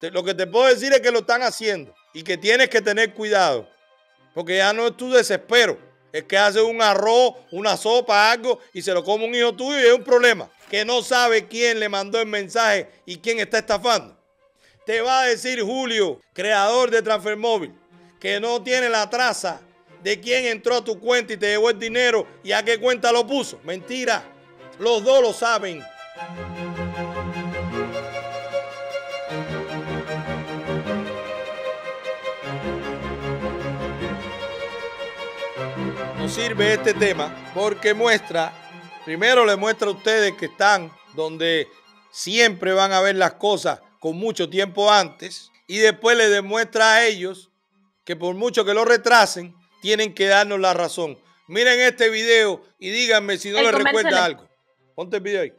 lo que te puedo decir es que lo están haciendo y que tienes que tener cuidado, porque ya no es tu desespero. Es que hace un arroz, una sopa, algo y se lo come un hijo tuyo y es un problema. Que no sabe quién le mandó el mensaje y quién está estafando. Te va a decir Julio, creador de Transfermóvil que no tiene la traza de quién entró a tu cuenta y te llevó el dinero y a qué cuenta lo puso. Mentira. Los dos lo saben. No sirve este tema porque muestra, primero le muestra a ustedes que están donde siempre van a ver las cosas con mucho tiempo antes y después le demuestra a ellos que por mucho que lo retrasen, tienen que darnos la razón. Miren este video y díganme si no les recuerda algo. Ponte el video ahí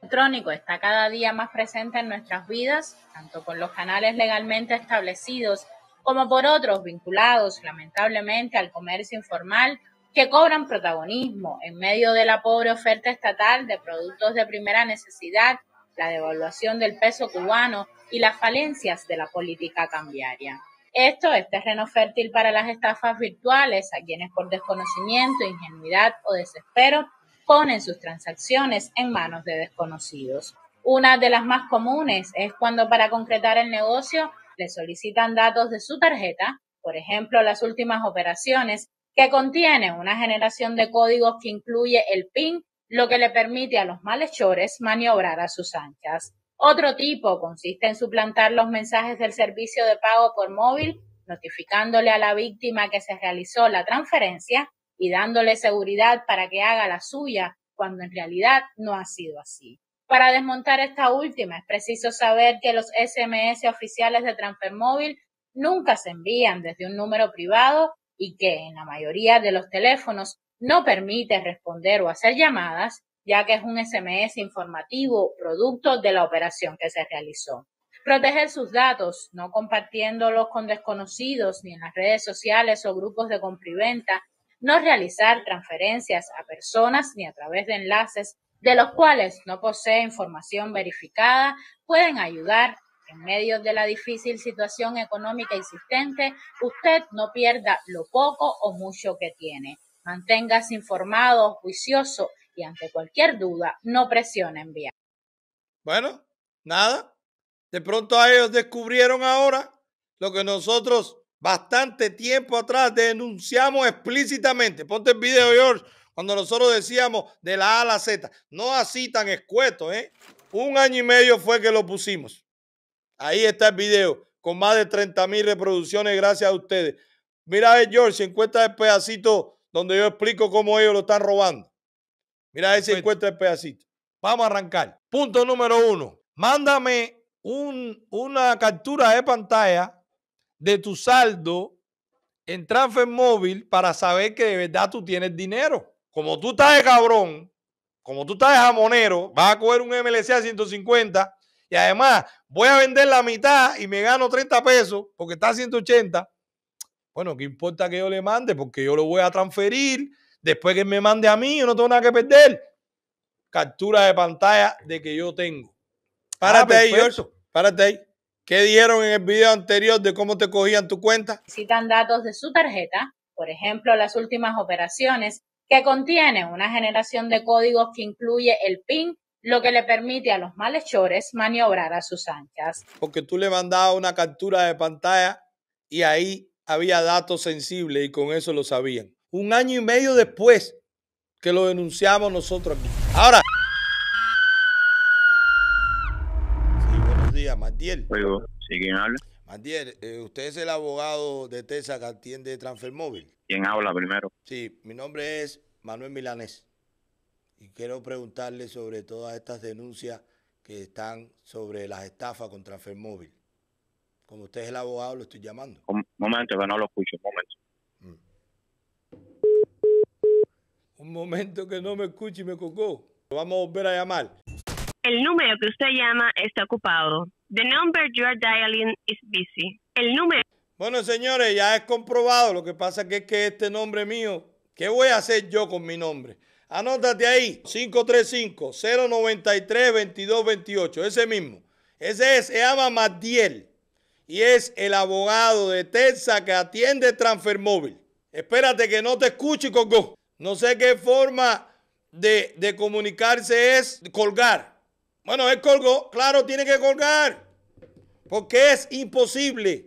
electrónico está cada día más presente en nuestras vidas, tanto por los canales legalmente establecidos como por otros vinculados lamentablemente al comercio informal que cobran protagonismo en medio de la pobre oferta estatal de productos de primera necesidad, la devaluación del peso cubano y las falencias de la política cambiaria. Esto es terreno fértil para las estafas virtuales, a quienes por desconocimiento, ingenuidad o desespero ponen sus transacciones en manos de desconocidos. Una de las más comunes es cuando para concretar el negocio le solicitan datos de su tarjeta, por ejemplo, las últimas operaciones, que contiene una generación de códigos que incluye el PIN, lo que le permite a los malhechores maniobrar a sus anchas. Otro tipo consiste en suplantar los mensajes del servicio de pago por móvil, notificándole a la víctima que se realizó la transferencia y dándole seguridad para que haga la suya, cuando en realidad no ha sido así. Para desmontar esta última, es preciso saber que los SMS oficiales de transfermóvil nunca se envían desde un número privado y que en la mayoría de los teléfonos no permite responder o hacer llamadas, ya que es un SMS informativo producto de la operación que se realizó. Proteger sus datos, no compartiéndolos con desconocidos ni en las redes sociales o grupos de compraventa no realizar transferencias a personas ni a través de enlaces de los cuales no posee información verificada, pueden ayudar en medio de la difícil situación económica existente, usted no pierda lo poco o mucho que tiene. Manténgase informado, juicioso y ante cualquier duda, no presione enviar. Bueno, nada. De pronto a ellos descubrieron ahora lo que nosotros bastante tiempo atrás denunciamos explícitamente, ponte el video George, cuando nosotros decíamos de la A a la Z, no así tan escueto, ¿eh? Un año y medio fue que lo pusimos. Ahí está el video, con más de 30 mil reproducciones, gracias a ustedes. Mira, George, si encuentra el pedacito donde yo explico cómo ellos lo están robando. Mira, ese encuentra el pedacito. Vamos a arrancar. Punto número uno. Mándame un, una captura de pantalla de tu saldo en transfer móvil para saber que de verdad tú tienes dinero. Como tú estás de cabrón, como tú estás de jamonero, vas a coger un MLC a 150 y además voy a vender la mitad y me gano 30 pesos porque está a 180. Bueno, ¿qué importa que yo le mande? Porque yo lo voy a transferir. Después que me mande a mí, yo no tengo nada que perder. Captura de pantalla de que yo tengo. Ah, Párate ahí, para Párate ahí. ¿Qué dijeron en el video anterior de cómo te cogían tu cuenta? Citan datos de su tarjeta, por ejemplo, las últimas operaciones, que contienen una generación de códigos que incluye el PIN, lo que le permite a los malhechores maniobrar a sus anchas. Porque tú le mandabas una captura de pantalla y ahí había datos sensibles y con eso lo sabían. Un año y medio después que lo denunciamos nosotros aquí. Ahora. mandier eh, usted es el abogado de TESA que atiende Transfer Móvil. ¿Quién habla primero? Sí, mi nombre es Manuel Milanés. Y quiero preguntarle sobre todas estas denuncias que están sobre las estafas con Transfer Móvil. Como usted es el abogado, lo estoy llamando. Un momento, que no lo escucho, un momento. Mm. Un momento que no me escuche y me cocó. Vamos a volver a llamar. El número que usted llama está ocupado. The number you dialing is busy. El número. Bueno, señores, ya es comprobado. Lo que pasa que es que este nombre mío, ¿qué voy a hacer yo con mi nombre? Anótate ahí, 535-093-2228, ese mismo. Ese es, se llama Matiel y es el abogado de Terza que atiende Transfer Móvil. Espérate que no te escuche, Coco. No sé qué forma de, de comunicarse es colgar. Bueno, él colgó, claro, tiene que colgar, porque es imposible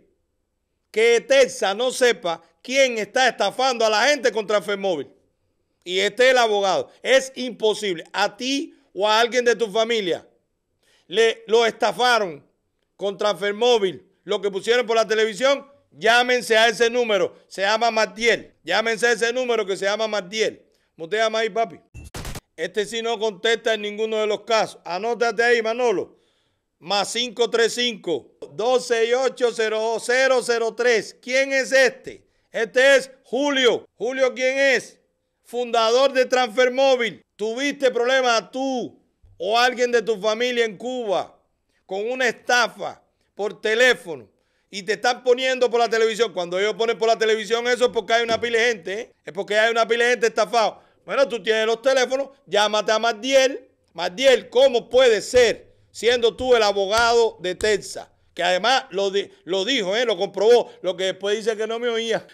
que Texas no sepa quién está estafando a la gente contra transfermóvil. Y este es el abogado. Es imposible. A ti o a alguien de tu familia le, lo estafaron contra Fermóvil, lo que pusieron por la televisión, llámense a ese número, se llama Matiel. Llámense a ese número que se llama Matiel. ¿Cómo te llamas ahí, papi? Este sí no contesta en ninguno de los casos. Anótate ahí, Manolo. Más 535 tres. ¿Quién es este? Este es Julio. Julio, ¿quién es? Fundador de Transfer Móvil. ¿Tuviste problemas tú o alguien de tu familia en Cuba con una estafa por teléfono? y te están poniendo por la televisión. Cuando ellos ponen por la televisión eso es porque hay una pila de gente, ¿eh? es porque hay una pila de gente estafada bueno, tú tienes los teléfonos, llámate a Mardiel. Matiel, ¿cómo puede ser siendo tú el abogado de Terza? Que además lo, lo dijo, ¿eh? lo comprobó, lo que después dice que no me oía.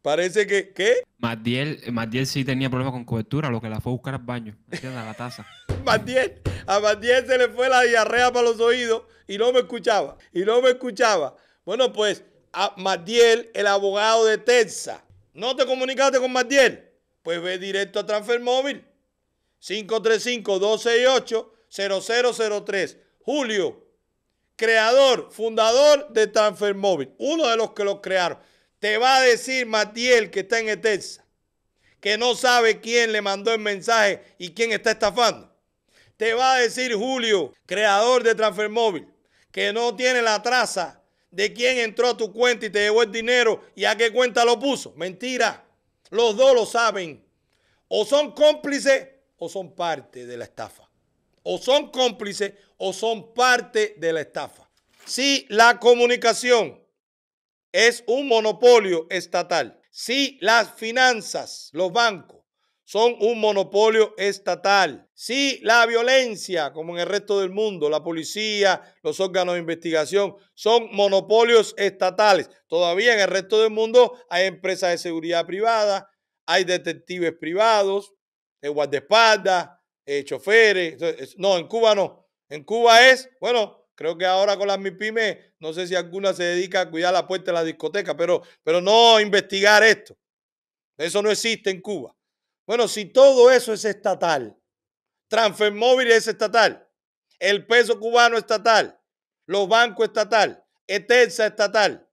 parece que, ¿qué? Mardiel, sí tenía problemas con cobertura, lo que la fue a buscar al baño, a la taza. a se le fue la diarrea para los oídos y no me escuchaba, y no me escuchaba. Bueno, pues, a el abogado de Terza, ¿No te comunicaste con Mardiel? Pues ve directo a Transfer 535-268-0003. Julio, creador, fundador de Transfermóvil, Uno de los que lo crearon. Te va a decir Matiel, que está en Etersa, que no sabe quién le mandó el mensaje y quién está estafando. Te va a decir Julio, creador de Transfermóvil, que no tiene la traza de quién entró a tu cuenta y te llevó el dinero y a qué cuenta lo puso. Mentira. Los dos lo saben. O son cómplices o son parte de la estafa. O son cómplices o son parte de la estafa. Si la comunicación es un monopolio estatal, si las finanzas, los bancos, son un monopolio estatal. Si la violencia, como en el resto del mundo, la policía, los órganos de investigación, son monopolios estatales, todavía en el resto del mundo hay empresas de seguridad privada, hay detectives privados, de eh, guardaespaldas, eh, choferes. no, en Cuba no. En Cuba es, bueno, creo que ahora con las MIPIME, no sé si alguna se dedica a cuidar la puerta de la discoteca, pero, pero no investigar esto. Eso no existe en Cuba. Bueno, si todo eso es estatal, Transfermóvil es estatal, el peso cubano estatal, los bancos estatal, Etersa estatal,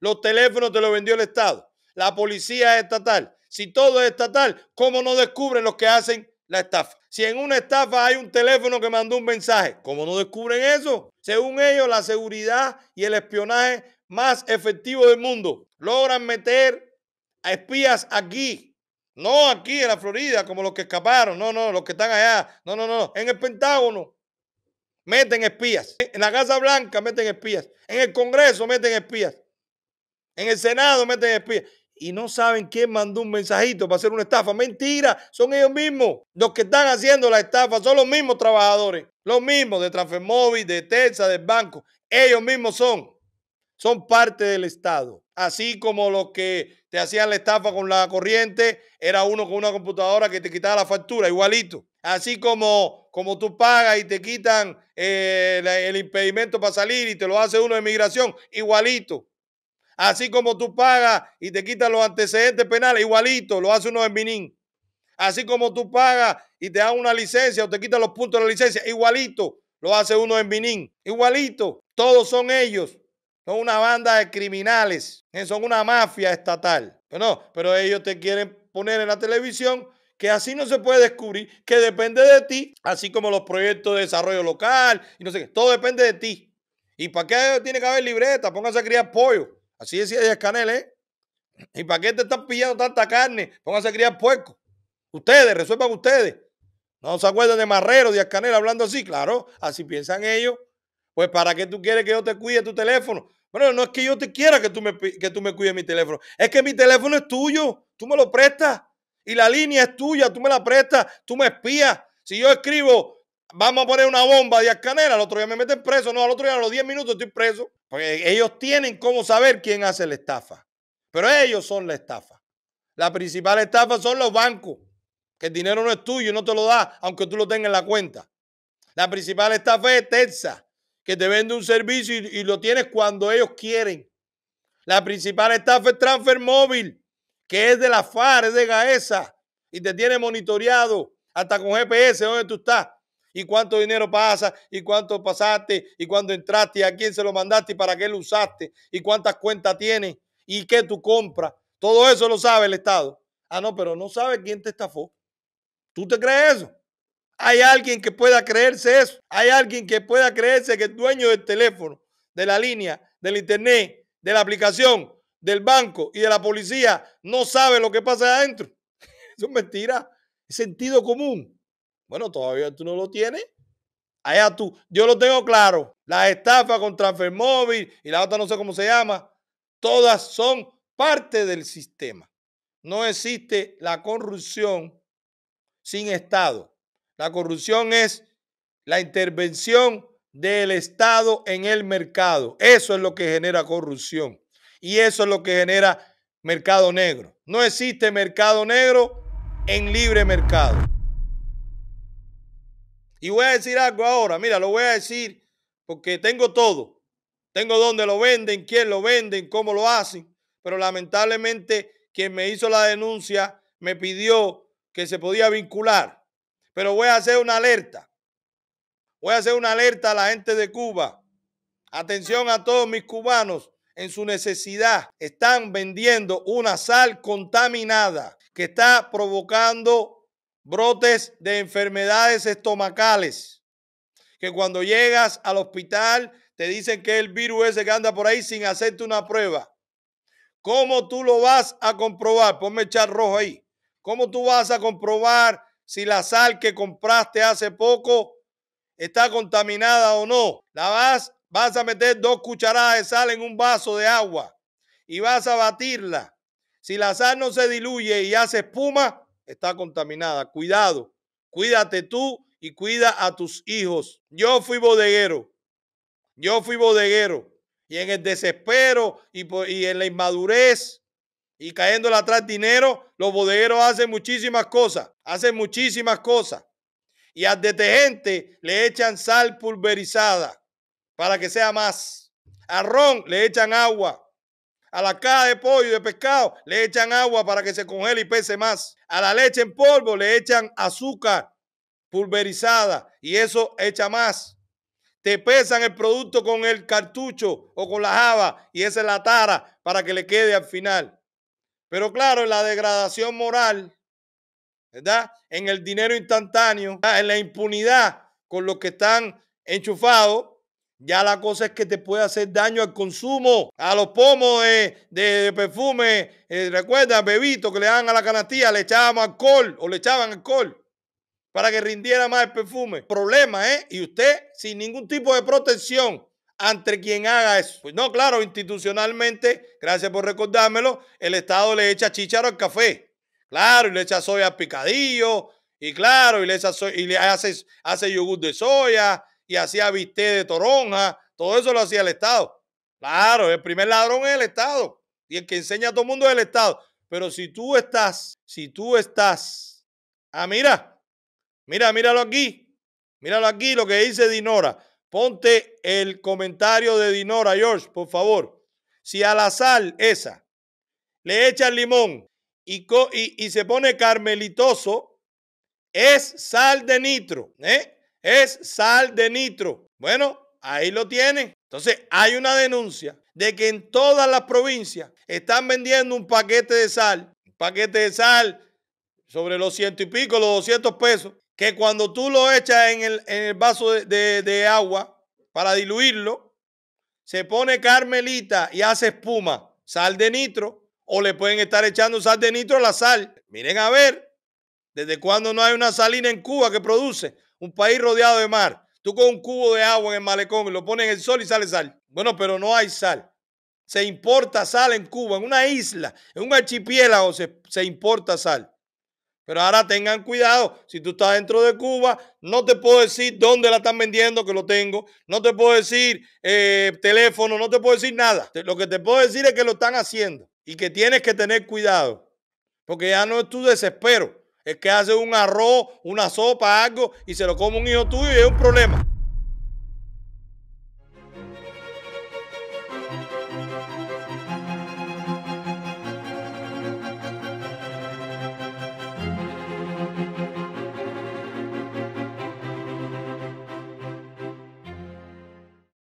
los teléfonos te los vendió el Estado, la policía es estatal. Si todo es estatal, ¿cómo no descubren los que hacen la estafa? Si en una estafa hay un teléfono que mandó un mensaje, ¿cómo no descubren eso? Según ellos, la seguridad y el espionaje más efectivo del mundo logran meter a espías aquí no aquí en la Florida, como los que escaparon. No, no, los que están allá. No, no, no. En el Pentágono meten espías. En la Casa Blanca meten espías. En el Congreso meten espías. En el Senado meten espías. Y no saben quién mandó un mensajito para hacer una estafa. Mentira, son ellos mismos. Los que están haciendo la estafa son los mismos trabajadores. Los mismos de Transfermóvil, de Telsa, del banco. Ellos mismos son. Son parte del Estado. Así como los que te hacían la estafa con la corriente, era uno con una computadora que te quitaba la factura, igualito. Así como, como tú pagas y te quitan eh, el impedimento para salir y te lo hace uno de migración, igualito. Así como tú pagas y te quitan los antecedentes penales, igualito, lo hace uno en Minin. Así como tú pagas y te dan una licencia o te quitan los puntos de la licencia, igualito, lo hace uno en Minin. Igualito, todos son ellos. Son una banda de criminales, eh, son una mafia estatal. Pero pues no, pero ellos te quieren poner en la televisión que así no se puede descubrir, que depende de ti, así como los proyectos de desarrollo local y no sé qué, todo depende de ti. ¿Y para qué tiene que haber libreta? Pónganse a criar pollo. Así decía Díaz Canel, ¿eh? ¿Y para qué te están pillando tanta carne? Pónganse a criar puerco. Ustedes, resuelvan ustedes. No se acuerdan de Marrero, Díaz Canel hablando así, claro, así piensan ellos. Pues ¿para qué tú quieres que yo te cuide tu teléfono? Bueno, no es que yo te quiera que tú me, que tú me cuides mi teléfono. Es que mi teléfono es tuyo. Tú me lo prestas. Y la línea es tuya. Tú me la prestas. Tú me espías. Si yo escribo, vamos a poner una bomba de escanera, al otro día me meten preso. No, al otro día a los 10 minutos estoy preso. Porque ellos tienen cómo saber quién hace la estafa. Pero ellos son la estafa. La principal estafa son los bancos. Que el dinero no es tuyo y no te lo da, aunque tú lo tengas en la cuenta. La principal estafa es Texas que te vende un servicio y, lo tienes cuando ellos quieren. La principal estafa es Transfer Móvil, que es de la FAR, es de Gaesa, y te tiene monitoreado hasta con GPS donde tú estás y cuánto dinero pasa y cuánto pasaste y cuándo entraste y a quién se lo mandaste y para qué lo usaste y cuántas cuentas tienes y qué tú compras. Todo eso lo sabe el Estado. Ah, no, pero no sabe quién te estafó. ¿Tú te crees eso? ¿Hay alguien que pueda creerse eso? ¿Hay alguien que pueda creerse que el dueño del teléfono, de la línea, del internet, de la aplicación, del banco y de la policía no sabe lo que pasa adentro? Eso es mentira. Es sentido común. Bueno, todavía tú no lo tienes. Allá tú, yo lo tengo claro. La estafa con transfermóvil y la otra no sé cómo se llama, todas son parte del sistema. No existe la corrupción sin Estado. La corrupción es la intervención del Estado en el mercado. Eso es lo que genera corrupción. Y eso es lo que genera mercado negro. No existe mercado negro en libre mercado. Y voy a decir algo ahora. Mira, lo voy a decir porque tengo todo. Tengo dónde lo venden, quién lo venden, cómo lo hacen. Pero lamentablemente quien me hizo la denuncia me pidió que se podía vincular pero voy a hacer una alerta. Voy a hacer una alerta a la gente de Cuba. Atención a todos mis cubanos en su necesidad. Están vendiendo una sal contaminada que está provocando brotes de enfermedades estomacales. Que cuando llegas al hospital te dicen que el virus ese que anda por ahí sin hacerte una prueba. ¿Cómo tú lo vas a comprobar? Ponme echar rojo ahí. ¿Cómo tú vas a comprobar si la sal que compraste hace poco está contaminada o no. La vas, vas a meter dos cucharadas de sal en un vaso de agua y vas a batirla. Si la sal no se diluye y hace espuma, está contaminada. Cuidado, cuídate tú y cuida a tus hijos. Yo fui bodeguero, yo fui bodeguero y en el desespero y, y en la inmadurez y cayéndole atrás dinero, los bodegueros hacen muchísimas cosas, hacen muchísimas cosas. Y al detergente le echan sal pulverizada para que sea más. A ron le echan agua. A la caja de pollo y de pescado le echan agua para que se congele y pese más. A la leche en polvo le echan azúcar pulverizada y eso echa más. Te pesan el producto con el cartucho o con la java y esa es la tara para que le quede al final. Pero claro, en la degradación moral, ¿verdad? En el dinero instantáneo, en la impunidad con los que están enchufados, ya la cosa es que te puede hacer daño al consumo, a los pomos de, perfume. Eh, recuerda, bebito que le daban a la canastilla, le echaban alcohol o le echaban alcohol para que rindiera más el perfume. Problema, ¿eh? Y usted sin ningún tipo de protección ante quien haga eso. Pues no, claro, institucionalmente, gracias por recordármelo, el Estado le echa chícharo al café. Claro, y le echa soya picadillo, y claro, y le, echa y le hace, hace yogur de soya, y hacía bisté de toronja, todo eso lo hacía el Estado. Claro, el primer ladrón es el Estado, y el que enseña a todo el mundo es el Estado. Pero si tú estás, si tú estás, ah, mira, mira, míralo aquí, míralo aquí, lo que dice Dinora. Ponte el comentario de Dinora, George, por favor. Si a la sal esa le echan limón y, se pone carmelitoso, es sal de nitro, ¿eh? Es sal de nitro. Bueno, ahí lo tienen. Entonces, hay una denuncia de que en todas las provincias están vendiendo un paquete de sal, un paquete de sal sobre los ciento y pico, los 200 pesos, que cuando tú lo echas en el, en el vaso de, agua para diluirlo, se pone carmelita y hace espuma, sal de nitro, o le pueden estar echando sal de nitro a la sal. Miren a ver, desde cuándo no hay una salina en Cuba que produce un país rodeado de mar. Tú con un cubo de agua en el malecón y lo pones en el sol y sale sal. Bueno, pero no hay sal. Se importa sal en Cuba, en una isla, en un archipiélago se importa sal. Pero ahora tengan cuidado, si tú estás dentro de Cuba, no te puedo decir dónde la están vendiendo, que lo tengo, no te puedo decir eh, teléfono, no te puedo decir nada. Lo que te puedo decir es que lo están haciendo y que tienes que tener cuidado, porque ya no es tu desespero, es que haces un arroz, una sopa, algo y se lo come un hijo tuyo y es un problema.